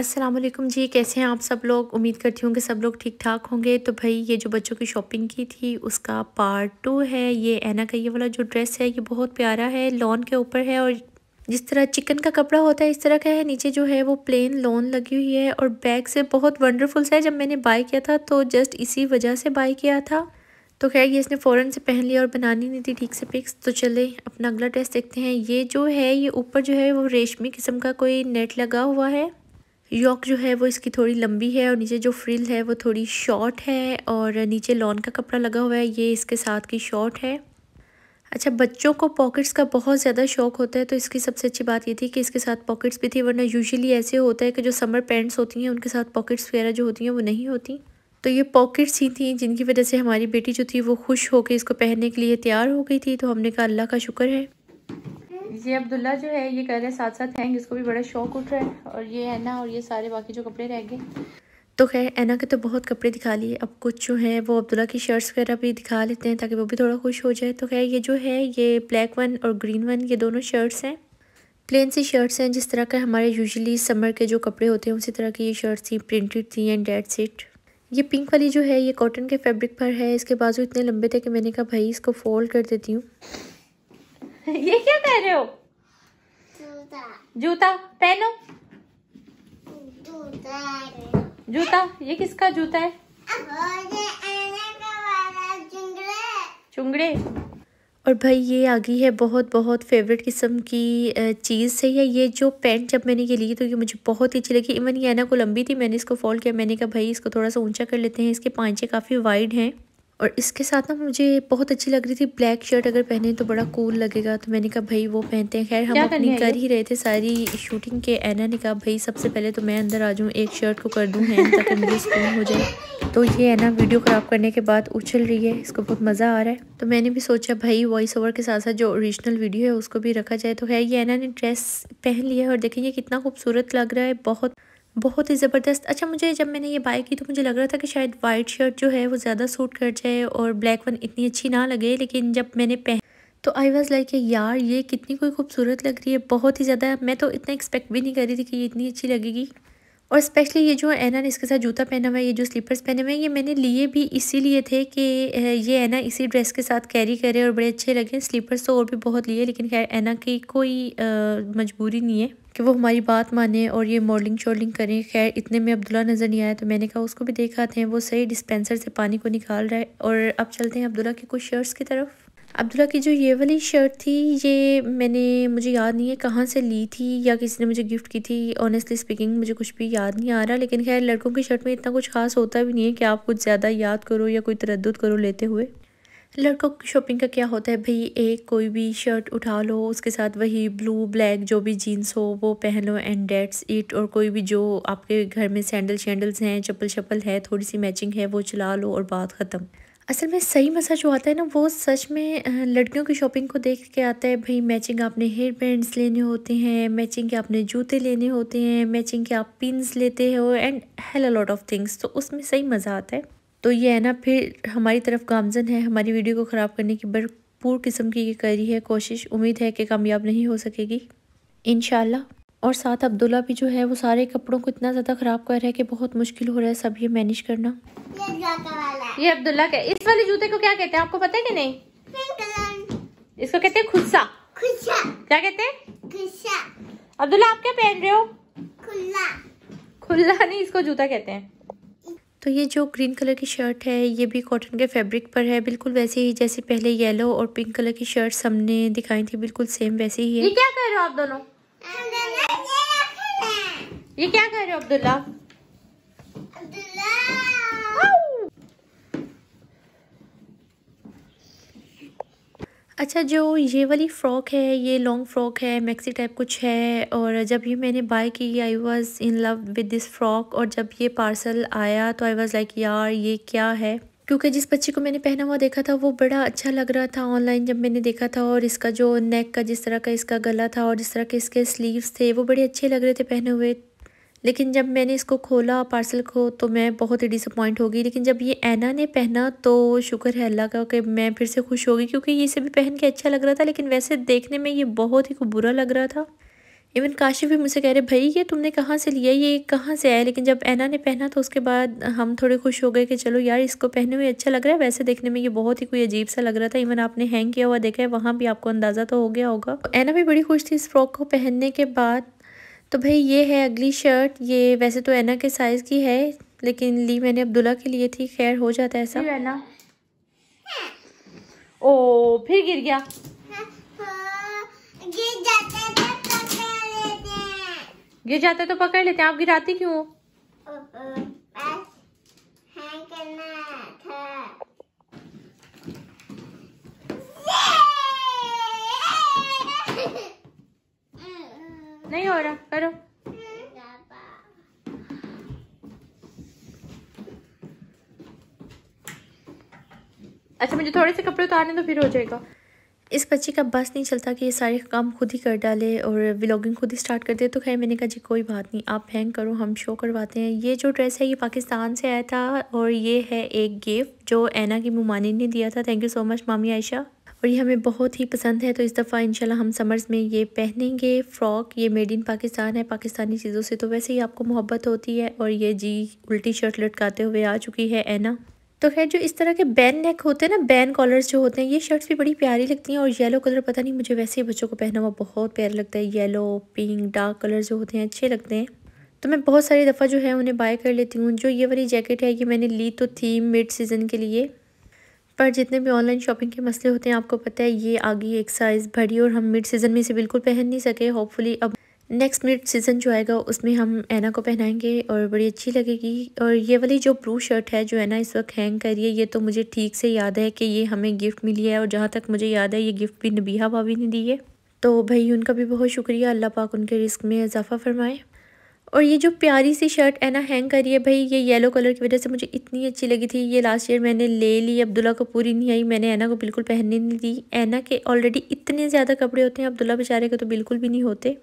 अस्सलाम वालेकुम जी कैसे हैं आप सब लोग उम्मीद करती हूँ कि सब लोग ठीक ठाक होंगे तो भाई ये जो बच्चों की शॉपिंग की थी उसका पार्ट टू है ये एना का ये वाला जो ड्रेस है ये बहुत प्यारा है लॉन के ऊपर है और जिस तरह चिकन का कपड़ा होता है इस तरह का है नीचे जो है वो प्लेन लॉन लगी हुई है और बैग से बहुत वंडरफुल सा है जब मैंने बाई किया था तो जस्ट इसी वजह से बाई किया था तो खैर ये इसने फ़ौरन से पहन लिया और बनानी नहीं थी ठीक से पिक्स तो चले अपना अगला ड्रेस देखते हैं ये जो है ये ऊपर जो है वो रेशमी किस्म का कोई नेट लगा हुआ है यॉक जो है वो इसकी थोड़ी लंबी है और नीचे जो फ्रिल है वो थोड़ी शॉर्ट है और नीचे लॉन का कपड़ा लगा हुआ है ये इसके साथ की शॉर्ट है अच्छा बच्चों को पॉकेट्स का बहुत ज़्यादा शौक होता है तो इसकी सबसे अच्छी बात ये थी कि इसके साथ पॉकेट्स भी थी वरना यूजुअली ऐसे होता है कि जो समर पैंट्स होती हैं उनके साथ पॉकेट्स वगैरह जो होती हैं वो नहीं होती तो ये पॉकेट्स ही थी जिनकी वजह से हमारी बेटी जो थी वो खुश होकर इसको पहनने के लिए तैयार हो गई थी तो हमने कहा अल्लाह का शुक्र है ये अब्दुल्ला जो है ये कह रहे हैं साथ साथ हैंग इसको भी बड़ा शौक उठ रहा है और ये है ना और ये सारे बाकी जो कपड़े रह गए तो खैर ऐना के तो बहुत कपड़े दिखा लिए अब कुछ जो है वो अब्दुल्ला की शर्ट्स वगैरह भी दिखा लेते हैं ताकि वो भी थोड़ा खुश हो जाए तो खैर ये जो है ये ब्लैक वन और ग्रीन वन ये दोनों शर्ट्स हैं प्लेन सी शर्ट्स हैं जिस तरह का हमारे यूजुअली समर के जो कपड़े होते हैं उसी तरह की ये शर्ट्स थी प्रिंटेड थी एंड डेड इट ये पिंक वाली जो है ये कॉटन के फैब्रिक पर है इसके बाजू इतने लंबे थे कि मैंने कहा भाई इसको फोल्ड कर देती हूँ ये क्या कह रहे हो जूता जूता पहनो जूता ये किसका जूता है चुंगड़े और भाई ये आ गई है बहुत बहुत फेवरेट किस्म की चीज़ है या ये जो पैंट जब मैंने ये ली तो ये मुझे बहुत ही अच्छी लगी इवन ये ना को लंबी थी मैंने इसको फॉल किया मैंने कहा भाई इसको थोड़ा सा ऊंचा कर लेते हैं इसके पांचे काफ़ी वाइड हैं और इसके साथ ना मुझे बहुत अच्छी लग रही थी ब्लैक शर्ट अगर पहने तो बड़ा कूल लगेगा तो मैंने कहा भाई वो पहनते हैं खैर हम अपनी कर ही रहे थे सारी शूटिंग के एना ने कहा भाई सबसे पहले तो मैं अंदर आ जाऊँ एक शर्ट को कर दूँ हैंड ताकि मुझे सुकून हो जाए तो ये है ना वीडियो ख़राब करने के बाद उछल रही है इसको बहुत मज़ा आ रहा है तो मैंने भी सोचा भाई वॉइस ओवर के साथ साथ जो ओरिजिनल वीडियो है उसको भी रखा जाए तो है ये ना ने ड्रेस पहन लिया है और देखिए ये कितना खूबसूरत लग रहा है बहुत बहुत ही ज़बरदस्त अच्छा मुझे जब मैंने ये बाई की तो मुझे लग रहा था कि शायद वाइट शर्ट जो है वो ज़्यादा सूट कर जाए और ब्लैक वन इतनी अच्छी ना लगे लेकिन जब मैंने पहन तो आई वाज़ लाइक यार ये कितनी कोई खूबसूरत लग रही है बहुत ही ज़्यादा मैं तो इतना एक्सपेक्ट भी नहीं कर रही थी कि ये इतनी अच्छी लगेगी और स्पेशली ये जो एना ने इसके साथ जूता पहना हुआ है ये जो स्लीपर्स पहने हुए हैं ये मैंने लिए भी इसीलिए थे कि ये ऐना इसी ड्रेस के साथ कैरी करे और बड़े अच्छे लगे स्लीपर्स तो और भी बहुत लिए लेकिन खैर एना की कोई मजबूरी नहीं है कि वो हमारी बात माने और ये मॉडलिंग शॉडलिंग करें खैर इतने में अब्दुल्ला नज़र नहीं आया तो मैंने कहा उसको भी देखा थे वो सही डिस्पेंसर से पानी को निकाल रहा है और अब चलते हैं अब्दुल्ला की कुछ शर्ट्स की तरफ अब्दुल्ला की जो ये वाली शर्ट थी ये मैंने मुझे याद नहीं है कहाँ से ली थी या किसी ने मुझे गिफ्ट की थी ऑनेस्टली स्पीकिंग मुझे कुछ भी याद नहीं आ रहा लेकिन खैर लड़कों की शर्ट में इतना कुछ खास होता भी नहीं है कि आप कुछ ज़्यादा याद करो या कोई तरद करो लेते हुए लड़कों की शॉपिंग का क्या होता है भाई एक कोई भी शर्ट उठा लो उसके साथ वही ब्लू ब्लैक जो भी जीन्स हो वो पहन लो एंड डेट्स इट और कोई भी जो आपके घर में सैंडल शैंडल्स हैं चप्पल शप्पल है थोड़ी सी मैचिंग है वो चला लो और बात ख़त्म असल में सही मज़ा जो आता है ना वो सच में लड़कियों की शॉपिंग को देख के आता है भाई मैचिंग आपने हेयर बैंड्स लेने होते हैं मैचिंग के आपने जूते लेने होते हैं मैचिंग के आप पिनस लेते हो and hell lot of things तो उसमें सही मज़ा आता है तो ये है ना फिर हमारी तरफ गामजन है हमारी वीडियो को ख़राब करने की भरपूर किस्म की ये करी है कोशिश उम्मीद है कि कामयाब नहीं हो सकेगी इन और साथ अब्दुल्ला भी जो है वो सारे कपड़ों को इतना ज़्यादा ख़राब कर रहा है कि बहुत मुश्किल हो रहा है सब ये मैनेज करना ये अब्दुल्ला का इस वाले जूते को क्या कहते हैं आपको पता है कि नहीं इसको कहते हैं खुस्सा क्या कहते हैं अब्दुल्ला आप क्या पहन रहे हो खुला खुला नहीं इसको जूता कहते हैं तो ये जो ग्रीन कलर की शर्ट है ये भी कॉटन के फैब्रिक पर है बिल्कुल वैसे ही जैसे पहले येलो और पिंक कलर की शर्ट हमने दिखाई थी बिल्कुल सेम वैसे ही है ये क्या कर रहे हो आप दोनों ये क्या कर रहे हो अब्दुल्ला अच्छा जो ये वाली फ़्रॉक है ये लॉन्ग फ़्रॉक है मैक्सी टाइप कुछ है और जब ये मैंने बाय की I was in love with this frock और जब ये पार्सल आया तो आई वाज लाइक यार ये क्या है क्योंकि जिस बच्चे को मैंने पहना हुआ देखा था वो बड़ा अच्छा लग रहा था ऑनलाइन जब मैंने देखा था और इसका जो नेक का जिस तरह का इसका गला था और जिस तरह के इसके स्लीव्स थे वो बड़े अच्छे लग रहे थे पहने हुए लेकिन जब मैंने इसको खोला पार्सल को तो मैं बहुत ही डिसअपॉइंट होगी लेकिन जब ये ऐना ने पहना तो शुक्र है अल्लाह का कि मैं फिर से खुश होगी क्योंकि ये सभी पहन के अच्छा लग रहा था लेकिन वैसे देखने में ये बहुत ही बुरा लग रहा था इवन काशिफ भी मुझसे कह रहे भाई ये तुमने कहाँ से लिया ये कहाँ से आया लेकिन जब ऐना ने पहना तो उसके बाद हम थोड़े खुश हो गए कि चलो यार इसको पहने में अच्छा लग रहा है वैसे देखने में ये बहुत ही कोई अजीब सा लग रहा था इवन आपने हैंग किया हुआ देखा है वहाँ भी आपको अंदाज़ा तो हो गया होगा ऐना भी बड़ी खुश थी इस फ्रॉक को पहनने के बाद तो भाई ये है अगली शर्ट ये वैसे तो एना के साइज़ की है लेकिन ली मैंने अब्दुल्ला के लिए थी खैर हो जाता है ऐसा एना ओ फिर गिर गया गिर जाते तो पकड़ लेते हैं गिर जाता तो पकड़ लेते हैं आप गिराती क्यों करना था मुझे थोड़े से कपड़े उतारने तो फिर हो जाएगा इस बच्चे का बस नहीं चलता कि ये सारे काम खुद ही कर डाले और व्लॉगिंग खुद ही स्टार्ट कर दे तो खैर मैंने कहा जी कोई बात नहीं आप हैंग करो हम शो करवाते हैं ये जो ड्रेस है ये पाकिस्तान से आया था और ये है एक गिफ्ट जो ऐना की मुमानी ने दिया था थैंक यू सो मच मामी आयशा और ये हमें बहुत ही पसंद है तो इस दफ़ा इनशाला हम समर्स में ये पहनेंगे फ़्रॉक ये मेड इन पाकिस्तान है पाकिस्तानी चीज़ों से तो वैसे ही आपको मोहब्बत होती है और ये जी उल्टी शर्ट लटकाते हुए आ चुकी है ऐना तो खैर जो इस तरह के बैन नेक होते हैं ना बैन कॉलर्स जो होते हैं ये शर्ट्स भी बड़ी प्यारी लगती हैं और येलो कलर पता नहीं मुझे वैसे ही बच्चों को पहना हुआ बहुत प्यारा लगता है येलो पिंक डार्क कलर जो होते हैं अच्छे लगते हैं तो मैं बहुत सारी दफ़ा जो है उन्हें बाय कर लेती हूँ जो ये वाली जैकेट है ये मैंने ली तो थी मिड सीज़न के लिए पर जितने भी ऑनलाइन शॉपिंग के मसले होते हैं आपको पता है ये आगे एक साइज़ भरी और हम मिड सीज़न में इसे बिल्कुल पहन नहीं सके होपफुली अब नेक्स्ट मिनट सीज़न जो आएगा उसमें हम ऐना को पहनाएंगे और बड़ी अच्छी लगेगी और ये वाली जो ब्लू शर्ट है जो है ना इस वक्त हैंग कर रही है ये तो मुझे ठीक से याद है कि ये हमें गिफ्ट मिली है और जहाँ तक मुझे याद है ये गिफ्ट भी नबीहा भाभी ने दी है तो भाई उनका भी बहुत शुक्रिया अल्लाह पाक उनके रिस्क में इजाफ़ा फरमाए और ये जो प्यारी सी शर्ट है ना हैंग करी है भाई ये येलो कलर की वजह से मुझे इतनी अच्छी लगी थी ये लास्ट ईयर मैंने ले ली अब्दुल्ला को पूरी नहीं आई मैंने ऐना को बिल्कुल पहनने नहीं दी ऐना के ऑलरेडी इतने ज़्यादा कपड़े होते हैं अब्दुल्ला बेचारे के तो बिल्कुल भी नहीं होते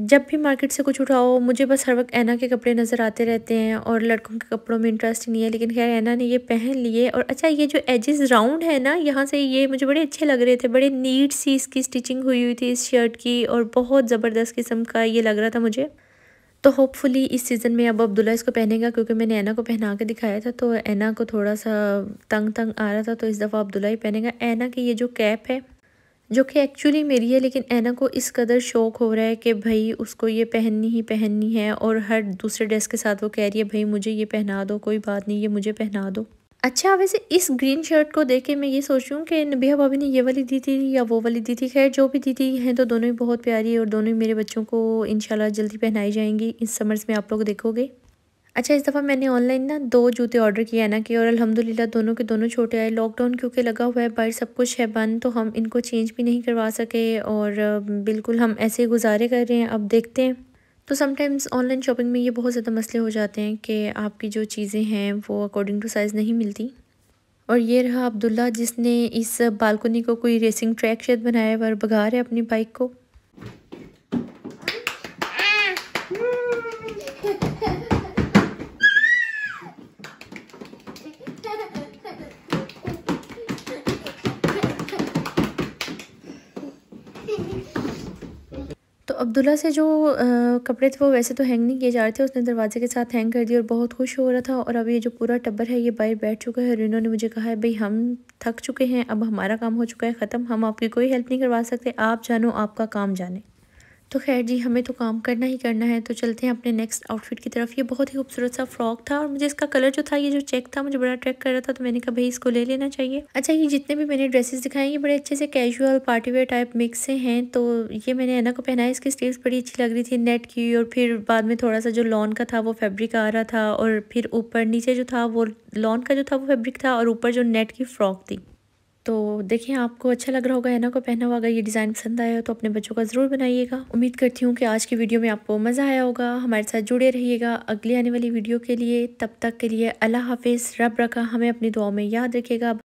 जब भी मार्केट से कुछ उठाओ मुझे बस हर वक्त ऐना के कपड़े नज़र आते रहते हैं और लड़कों के कपड़ों में इंटरेस्ट नहीं है लेकिन खैर ऐना ने ये पहन लिए और अच्छा ये जो एजेस राउंड है ना यहाँ से ये मुझे बड़े अच्छे लग रहे थे बड़े नीट सी इसकी स्टिचिंग हुई हुई थी इस शर्ट की और बहुत ज़बरदस्त किस्म का ये लग रहा था मुझे तो होपफुली इस सीज़न में अब अब्दुल्ला इसको पहनेगा क्योंकि मैंने ऐना को पहना के दिखाया था तो ऐना को थोड़ा सा तंग तंग आ रहा था तो इस दफ़ा अब्दुल्ला ही पहनेगा ऐना की ये जो कैप है जो कि एक्चुअली मेरी है लेकिन ऐना को इस कदर शौक़ हो रहा है कि भाई उसको ये पहननी ही पहननी है और हर दूसरे ड्रेस के साथ वो कह रही है भाई मुझे ये पहना दो कोई बात नहीं ये मुझे पहना दो अच्छा वैसे इस ग्रीन शर्ट को देख के मैं ये सोच रही हूँ कि नबिया भाभी ने ये वाली दी थी या वो वाली दी थी खैर जो भी दी थी हैं तो दोनों ही बहुत प्यारी और दोनों ही मेरे बच्चों को इनशाला जल्दी पहनाई जाएंगी इस समर्स में आप लोग देखोगे अच्छा इस दफ़ा मैंने ऑनलाइन ना दो जूते ऑर्डर किया है ना कि और अल्हम्दुलिल्लाह दोनों के दोनों छोटे आए लॉकडाउन क्योंकि लगा हुआ है बाहर सब कुछ है बंद तो हम इनको चेंज भी नहीं करवा सके और बिल्कुल हम ऐसे गुजारे कर रहे हैं अब देखते हैं तो समटाइम्स ऑनलाइन शॉपिंग में ये बहुत ज़्यादा मसले हो जाते हैं कि आपकी जो चीज़ें हैं वो अकॉर्डिंग टू साइज़ नहीं मिलती और ये रहा अब्दुल्ला जिसने इस बालकोनी को कोई रेसिंग ट्रैक शायद बनाया है और बघा है अपनी बाइक को तो अब्दुल्ला से जो आ, कपड़े थे वो वैसे तो हैंग नहीं किए जा रहे थे उसने दरवाजे के साथ हैंग कर दिया और बहुत खुश हो रहा था और अब ये जो पूरा टब्बर है ये बाहर बैठ चुका है और इन्होंने मुझे कहा है भाई हम थक चुके हैं अब हमारा काम हो चुका है ख़त्म हम आपकी कोई हेल्प नहीं करवा सकते आप जानो आपका काम जाने तो खैर जी हमें तो काम करना ही करना है तो चलते हैं अपने नेक्स्ट आउटफिट की तरफ ये बहुत ही खूबसूरत सा फ्रॉक था और मुझे इसका कलर जो था ये जो चेक था मुझे बड़ा अट्रैक्ट कर रहा था तो मैंने कहा भाई इसको ले लेना चाहिए अच्छा ये जितने भी मैंने ड्रेसेस दिखाए ये बड़े अच्छे से कैजुअल पार्टीवेयर टाइप मिक्स से हैं तो ये मैंने एना को पहनाया इसकी स्टेज बड़ी अच्छी लग रही थी नेट की और फिर बाद में थोड़ा सा जो लॉन का था वो फैब्रिक आ रहा था और फिर ऊपर नीचे जो था वो लॉन का जो था वो फैब्रिक था और ऊपर जो नेट की फ्रॉक थी तो देखिए आपको अच्छा लग रहा होगा एना को पहना हुआ अगर ये डिज़ाइन पसंद आया तो अपने बच्चों का ज़रूर बनाइएगा उम्मीद करती हूँ कि आज की वीडियो में आपको मज़ा आया होगा हमारे साथ जुड़े रहिएगा अगली आने वाली वीडियो के लिए तब तक के लिए अल्लाह हाफिज़ रब रखा हमें अपनी दुआ में याद रखेगा